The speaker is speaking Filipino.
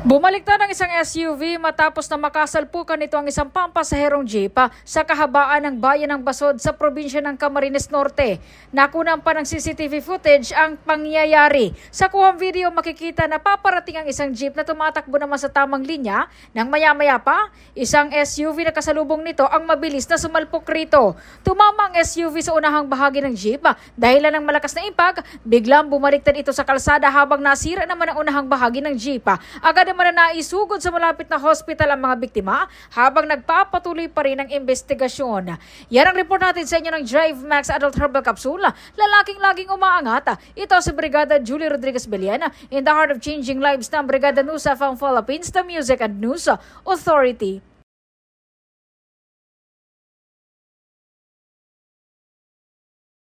Bumaliktad ng isang SUV matapos na makasalpukan nito ang isang pampasaherong jeep sa kahabaan ng bayan ng Basod sa probinsya ng Camarines Norte. Nakunan pa ng CCTV footage ang pangyayari. Sa kuhang video makikita na paparating ang isang jeep na tumatakbo naman sa tamang linya nang maya-maya pa, isang SUV na kasalubong nito ang mabilis na sumalpok rito. Tumama ang SUV sa unahang bahagi ng jeep dahil ng malakas na impact, biglang bumaliktad ito sa kalsada habang nasira naman ang unahang bahagi ng jeep. Agad naman na isugod sa malapit na hospital ang mga biktima habang nagpapatuloy pa rin ang investigasyon. Yan ang report natin sa inyo ng Drive Max Adult Herbal Capsule. Lalaking laging umaangat. Ito si Brigada Julie Rodriguez Beliana in the heart of changing lives ng Brigada Nusa from Philippines, the Music and News Authority.